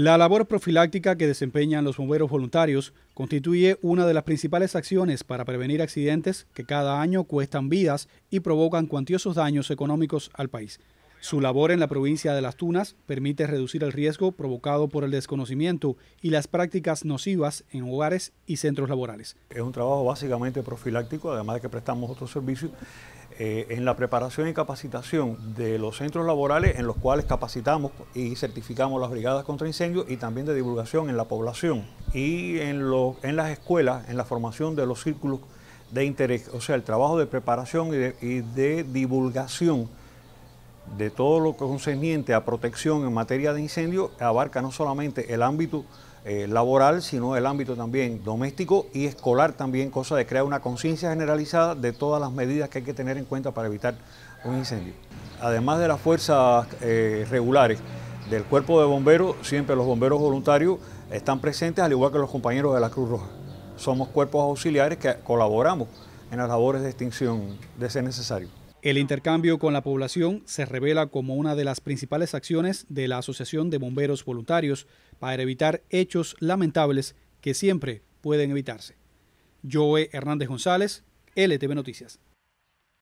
La labor profiláctica que desempeñan los bomberos voluntarios constituye una de las principales acciones para prevenir accidentes que cada año cuestan vidas y provocan cuantiosos daños económicos al país. Su labor en la provincia de Las Tunas permite reducir el riesgo provocado por el desconocimiento y las prácticas nocivas en hogares y centros laborales. Es un trabajo básicamente profiláctico, además de que prestamos otros servicios eh, en la preparación y capacitación de los centros laborales en los cuales capacitamos y certificamos las brigadas contra incendios y también de divulgación en la población y en, las escuelas, en la formación de los círculos de interés, o sea, el trabajo de preparación y de divulgación de todo lo concerniente a protección en materia de incendio abarca no solamente el ámbito eh, laboral, sino el ámbito también doméstico y escolar también, cosa de crear una conciencia generalizada de todas las medidas que hay que tener en cuenta para evitar un incendio. Además de las fuerzas eh, regulares del cuerpo de bomberos, siempre los bomberos voluntarios están presentes, al igual que los compañeros de la Cruz Roja. Somos cuerpos auxiliares que colaboramos en las labores de extinción de ser necesario. El intercambio con la población se revela como una de las principales acciones de la Asociación de Bomberos Voluntarios para evitar hechos lamentables que siempre pueden evitarse. Joe Hernández González, LTV Noticias.